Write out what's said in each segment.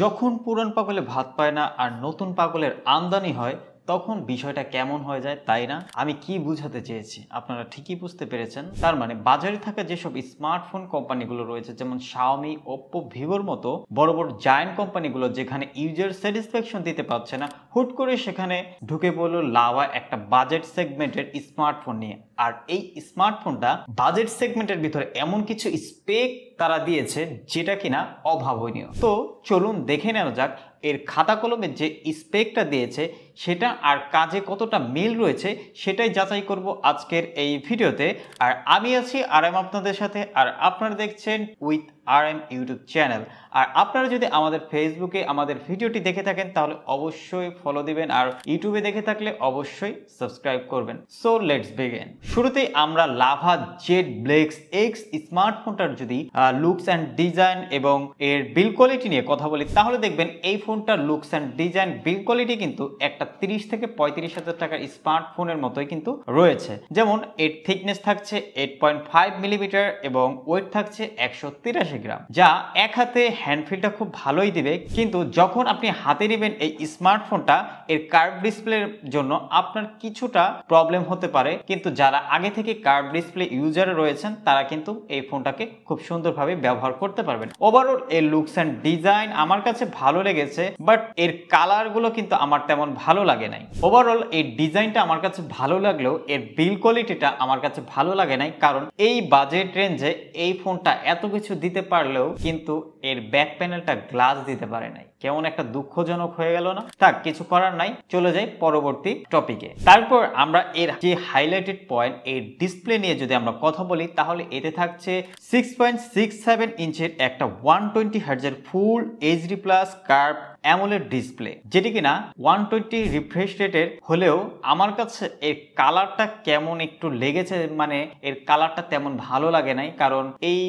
যখন পুরান পাগলে ভাত পায় না আর নতুন পাগলের আমদানি হয় তখন বিষয়টা কেমন হয়ে যায় তাই না আমি কি বুঝাতে চেয়েছি আপনারা ঠিকই বুঝতে পেরেছেন তার মানে বাজারে থাকা যেসব স্মার্টফোন কোম্পানিগুলো রয়েছে যেমন শাওমি ওপ্পো ভিভোর মতো বড় বড় জায়েন্ট কোম্পানিগুলো যেখানে ইউজার স্যাটিসফ্যাকশন দিতে পারছে না হুট করে সেখানে ঢুকে পড়লো লাওয়া একটা বাজেট সেগমেন্টের স্মার্টফোন নিয়ে আর এই স্মার্টফোনটা বাজেট সেগমেন্টের ভিতরে এমন কিছু স্পেক তারা দিয়েছে যেটা কিনা অভাবনীয় তো চলুন দেখে নেওয়া যাক এর খাতা কলমের যে স্পেকটা দিয়েছে সেটা আর কাজে কতটা মিল রয়েছে সেটাই যাচাই করব আজকের এই ভিডিওতে আর আমি আছি আর আপনাদের সাথে আর আপনারা দেখছেন with R M YouTube channel আর আপনারা যদি আমাদের ফেসবুকে আমাদের ভিডিওটি দেখে থাকেন তাহলে অবশ্যই ফলো দিবেন আর ইউটিউবে দেখে থাকলে অবশ্যই সাবস্ক্রাইব করবেন সো লেটস বিগেন শুরুতেই আমরা লাভা জেড ব্লেক্স এক্স স্মার্টফোনটার যদি লুকস অ্যান্ড ডিজাইন এবং এর বিল কোয়ালিটি নিয়ে কথা বলি তাহলে দেখবেন এই ফোনটার looks and design build quality কিন্তু একটা তিরিশ থেকে পঁয়ত্রিশ হাজার টাকার স্মার্টফোনের মতোই কিন্তু রয়েছে যেমন এর থিকনেস থাকছে এইট পয়েন্ট ফাইভ মিলিমিটার এবং ওয়েট থাকছে একশো তিরাশি পঁচাশি গ্রাম যা এক হাতে হ্যান্ডফিলটা খুব ভালোই দিবে কিন্তু যখন আপনি হাতে নেবেন এই স্মার্টফোনটা এর কার্ভ ডিসপ্লের জন্য আপনার কিছুটা প্রবলেম হতে পারে কিন্তু যারা আগে থেকে কার্ভ ডিসপ্লে ইউজার রয়েছেন তারা কিন্তু এই ফোনটাকে খুব সুন্দরভাবে ব্যবহার করতে পারবেন ওভারঅল এর লুকস অ্যান্ড ডিজাইন আমার কাছে ভালো লেগেছে বাট এর কালারগুলো কিন্তু আমার তেমন ভালো লাগে নাই ওভারঅল এই ডিজাইনটা আমার কাছে ভালো লাগলেও এর বিল কোয়ালিটিটা আমার কাছে ভালো লাগে নাই কারণ এই বাজেট রেঞ্জে এই ফোনটা এত কিছু দিতে দিতে পারলেও কিন্তু এর ব্যাক প্যানেলটা গ্লাস দিতে পারে নাই কেমন একটা দুঃখজনক হয়ে গেল না তা কিছু করার নাই চলে যাই পরবর্তী টপিকে তারপর আমরা এর যে হাইলাইটেড পয়েন্ট এই ডিসপ্লে নিয়ে যদি আমরা কথা বলি তাহলে এতে থাকছে সিক্স পয়েন্ট সিক্স সেভেন ইঞ্চের একটা ওয়ান টোয়েন্টি হার্জের ফুল এইচডি প্লাস কার্প অ্যামোলেড ডিসপ্লে যেটি কিনা ওয়ান টোয়েন্টি রিফ্রেশ রেটের হলেও আমার কাছে এর কালারটা কেমন একটু লেগেছে মানে এর কালারটা তেমন ভালো লাগে নাই কারণ এই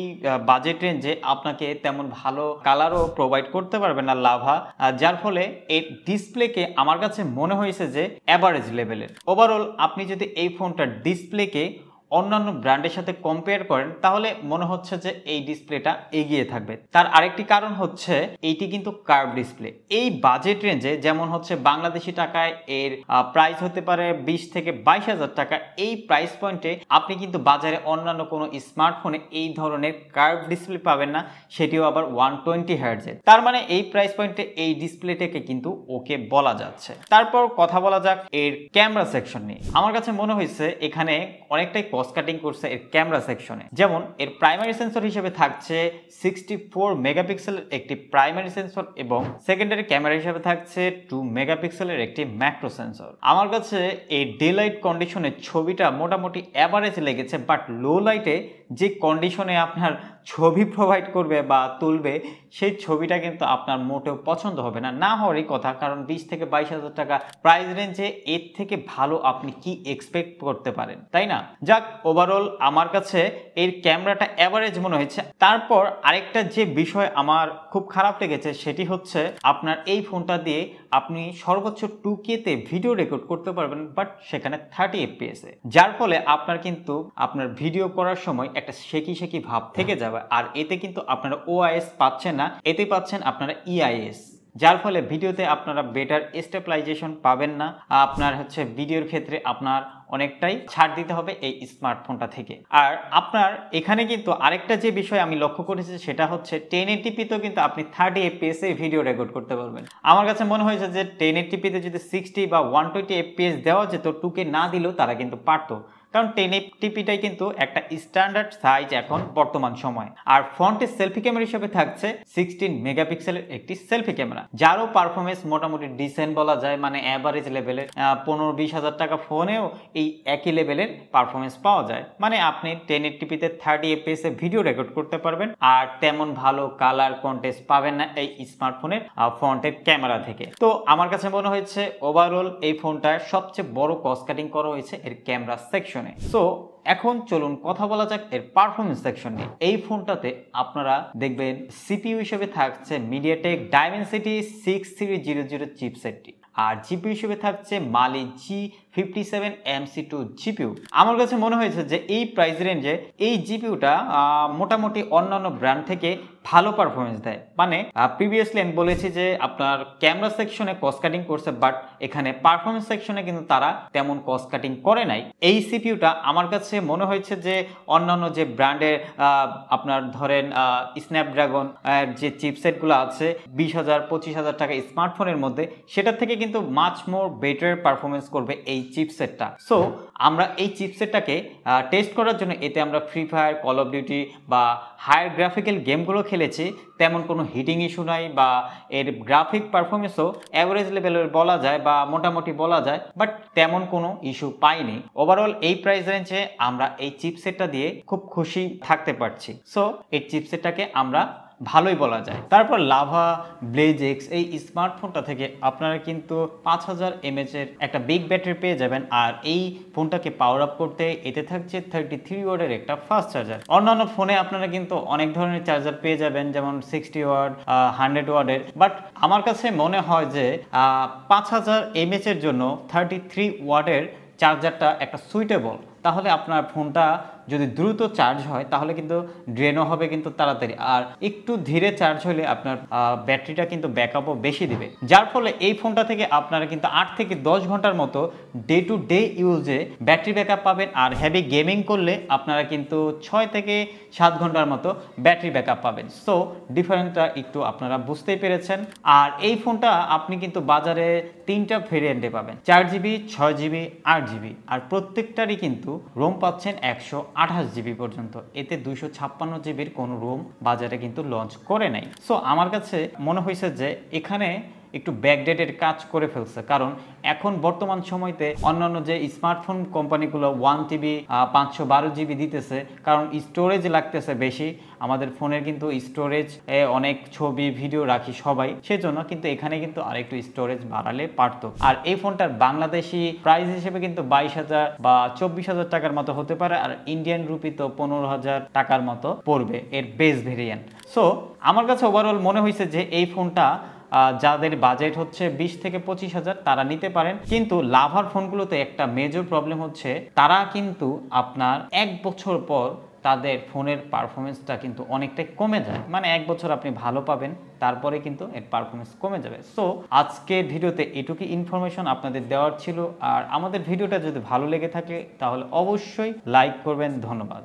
বাজেট রেঞ্জে আপনাকে তেমন ভালো কালারও প্রোভাইড করতে পারবে না লাভ লাভা যার ফলে এই ডিসপ্লেকে আমার কাছে মনে হয়েছে যে অ্যাভারেজ লেভেলের ওভারঅল আপনি যদি এই ফোনটার ডিসপ্লেকে অন্যান্য ব্র্যান্ডের সাথে কম্পেয়ার করেন তাহলে মনে হচ্ছে যে এই ডিসপ্লেটা এগিয়ে থাকবে তার আরেকটি কারণ হচ্ছে এইটি কিন্তু কার্ভ ডিসপ্লে এই বাজেট রেঞ্জে যেমন হচ্ছে বাংলাদেশি টাকায় এর প্রাইস হতে পারে বিশ থেকে বাইশ হাজার টাকা এই প্রাইস পয়েন্টে আপনি কিন্তু বাজারে অন্যান্য কোনো স্মার্টফোনে এই ধরনের কার্ভ ডিসপ্লে পাবেন না সেটিও আবার ওয়ান টোয়েন্টি হার্জের তার মানে এই প্রাইস পয়েন্টে এই ডিসপ্লেটাকে কিন্তু ওকে বলা যাচ্ছে তারপর কথা বলা যাক এর ক্যামেরা সেকশন নিয়ে আমার কাছে মনে হয়েছে এখানে অনেকটাই বস কাটিং করছে এর ক্যামেরা সেকশনে যেমন এর প্রাইমারি সেন্সর হিসেবে থাকছে সিক্সটি ফোর মেগাপিক্সেলের একটি প্রাইমারি সেন্সর এবং সেকেন্ডারি ক্যামেরা হিসেবে থাকছে টু মেগাপিক্সেলের একটি ম্যাক্রো সেন্সর আমার কাছে এই ডে লাইট কন্ডিশনে ছবিটা মোটামুটি অ্যাভারেজ লেগেছে বাট লো লাইটে যে কন্ডিশনে আপনার ছবি প্রোভাইড করবে বা তুলবে সেই ছবিটা কিন্তু আপনার মোটেও পছন্দ হবে না না হওয়ারই কথা কারণ বিশ থেকে বাইশ হাজার টাকা প্রাইস রেঞ্জে এর থেকে ভালো আপনি কি এক্সপেক্ট করতে পারেন তাই না যাক ওভারঅল আমার কাছে এর ক্যামেরাটা অ্যাভারেজ মনে হয়েছে তারপর আরেকটা যে বিষয় আমার খুব খারাপ লেগেছে সেটি হচ্ছে আপনার এই ফোনটা দিয়ে আপনি সর্বোচ্চ টু কেতে ভিডিও রেকর্ড করতে পারবেন বাট সেখানে থার্টি এফপিএসে যার ফলে আপনার কিন্তু আপনার ভিডিও করার সময় একটা শেকি শেকি ভাব থেকে যাবে আর এতে কিন্তু আপনারা ওআইএস পাচ্ছেন না এতে পাচ্ছেন আপনারা ইআইএস e যার ফলে ভিডিওতে আপনারা বেটার স্টেপলাইজেশন পাবেন না আপনার হচ্ছে ভিডিওর ক্ষেত্রে আপনার অনেকটাই ছাড় দিতে হবে এই স্মার্টফোনটা থেকে আর আপনার এখানে কিন্তু আরেকটা যে বিষয় আমি লক্ষ্য করেছি সেটা হচ্ছে টেন এটিপিতেও কিন্তু আপনি থার্টি এ ভিডিও রেকর্ড করতে পারবেন আমার কাছে মনে হয়েছে যে টেন এটিপিতে যদি সিক্সটি বা ওয়ান টোয়েন্টি এফপিএস দেওয়া যেত টুকে না দিলেও তারা কিন্তু পারতো কারণ টেন টিপিটাই কিন্তু একটা স্ট্যান্ডার্ড সাইজ এখন বর্তমান সময় আর ফ্রন্টের সেলফি ক্যামেরা হিসেবে থাকছে সিক্সটিন মেগাপিক্সেলের একটি সেলফি ক্যামেরা যারও পারফরমেন্স মোটামুটি ডিসেন্ট বলা যায় মানে অ্যাভারেজ লেভেলের পনেরো বিশ হাজার টাকা ফোনেও এই একই লেভেলের পারফরমেন্স পাওয়া যায় মানে আপনি টেন টিপিতে থার্টি এপিএসে ভিডিও রেকর্ড করতে পারবেন আর তেমন ভালো কালার কন্টেস্ট পাবেন না এই স্মার্টফোনের ফ্রন্টের ক্যামেরা থেকে তো আমার কাছে মনে হয়েছে ওভারঅল এই ফোনটার সবচেয়ে বড় কস্ট কাটিং করা হয়েছে এর ক্যামেরা সেকশন সেকশনে সো এখন চলুন কথা বলা যাক এর পারফরমেন্স সেকশন নিয়ে এই ফোনটাতে আপনারা দেখবেন সিপিইউ হিসেবে থাকছে MediaTek Dimensity six three zero zero চিপসেটটি আর জিপিউ হিসেবে থাকছে Mali G fifty seven C two GPU আমার কাছে মনে হয়েছে যে এই প্রাইস রেঞ্জে এই জিপিউটা মোটামুটি অন্যান্য ব্র্যান্ড থেকে ভালো পারফরমেন্স দেয় মানে প্রিভিয়াসলি আমি বলেছি যে আপনার ক্যামেরা সেকশনে কস্ট কাটিং করছে বাট এখানে পারফরমেন্স সেকশনে কিন্তু তারা তেমন কস্ট কাটিং করে নাই এই সিপিউটা আমার কাছে মনে হয়েছে যে অন্যান্য যে ব্র্যান্ডের আপনার ধরেন স্ন্যাপড্রাগন যে চিপসেটগুলো আছে বিশ হাজার পঁচিশ হাজার টাকা স্মার্টফোনের মধ্যে সেটা থেকে কিন্তু মাছ মোর বেটার পারফরমেন্স করবে এই চিপসেটটা সো আমরা এই চিপসেটটাকে টেস্ট করার জন্য এতে আমরা Free Fire Call of Duty বা হায়ার গ্রাফিক্যাল গেমগুলো খেলেছি তেমন কোনো হিটিং ইস্যু নাই বা এর গ্রাফিক পারফরমেন্সও অ্যাভারেজ লেভেলের বলা যায় বা মোটামুটি বলা যায় বাট তেমন কোনো ইস্যু পাইনি ওভারঅল এই প্রাইস রেঞ্জে আমরা এই চিপসেটটা দিয়ে খুব খুশি থাকতে পারছি সো এই চিপসেটটাকে আমরা ভালোই বলা যায় তারপর লাভা ব্লেজেক্স এই স্মার্টফোনটা থেকে আপনারা কিন্তু পাঁচ হাজার এর একটা বিগ ব্যাটারি পেয়ে যাবেন আর এই ফোনটাকে পাওয়ার আপ করতে এতে থাকছে থার্টি থ্রি ওয়ার্ডের একটা ফাস্ট চার্জার অন্যান্য ফোনে আপনারা কিন্তু অনেক ধরনের চার্জার পেয়ে যাবেন যেমন সিক্সটি ওয়ার্ড হান্ড্রেড ওয়ার্ডের বাট আমার কাছে মনে হয় যে পাঁচ হাজার এর জন্য থার্টি থ্রি ওয়ার্ডের চার্জারটা একটা সুইটেবল তাহলে আপনার ফোনটা যদি দ্রুত চার্জ হয় তাহলে কিন্তু ড্রেনও হবে কিন্তু তাড়াতাড়ি আর একটু ধীরে চার্জ হলে আপনার ব্যাটারিটা কিন্তু ব্যাকআপও বেশি দিবে যার ফলে এই ফোনটা থেকে আপনারা কিন্তু আট থেকে দশ ঘন্টার মতো ডে টু ডে ইউজে ব্যাটারি ব্যাকআপ পাবেন আর হ্যাভি গেমিং করলে আপনারা কিন্তু ছয় থেকে সাত ঘন্টার মতো ব্যাটারি ব্যাকআপ পাবেন সো ডিফারেন্টটা একটু আপনারা বুঝতেই পেরেছেন আর এই ফোনটা আপনি কিন্তু বাজারে তিনটা ভেরিয়েন্টে পাবেন চার জিবি ছয় জিবি আট জিবি আর প্রত্যেকটারই কিন্তু রোম পাচ্ছেন একশো আঠাশ জিবি পর্যন্ত এতে দুইশো ছাপ্পান্ন জিবির কোনো রোম বাজারে কিন্তু লঞ্চ করে নাই সো আমার কাছে মনে হয়েছে যে এখানে একটু ব্যাকডেটের কাজ করে ফেলছে কারণ এখন বর্তমান সময়তে অন্যান্য যে স্মার্টফোন কোম্পানিগুলো ওয়ান টিবি পাঁচশো বারো জিবি দিতেছে কারণ স্টোরেজ লাগতেছে বেশি আমাদের ফোনের কিন্তু স্টোরেজ অনেক ছবি ভিডিও রাখি সবাই সেজন্য কিন্তু এখানে কিন্তু আরেকটু স্টোরেজ বাড়ালে পারত আর এই ফোনটার বাংলাদেশি প্রাইস হিসেবে কিন্তু বাইশ হাজার বা চব্বিশ হাজার টাকার মতো হতে পারে আর ইন্ডিয়ান রুপি তো পনেরো হাজার টাকার মতো পড়বে এর বেস ভেরিয়েন্ট সো আমার কাছে ওভারঅল মনে হয়েছে যে এই ফোনটা যাদের বাজেট হচ্ছে বিশ থেকে পঁচিশ হাজার তারা নিতে পারেন কিন্তু লাভার ফোনগুলোতে একটা মেজর প্রবলেম হচ্ছে তারা কিন্তু আপনার এক বছর পর তাদের ফোনের পারফরমেন্সটা কিন্তু অনেকটাই কমে যায় মানে এক বছর আপনি ভালো পাবেন তারপরে কিন্তু এর পারফরমেন্স কমে যাবে সো আজকের ভিডিওতে এটুকু ইনফরমেশন আপনাদের দেওয়ার ছিল আর আমাদের ভিডিওটা যদি ভালো লেগে থাকে তাহলে অবশ্যই লাইক করবেন ধন্যবাদ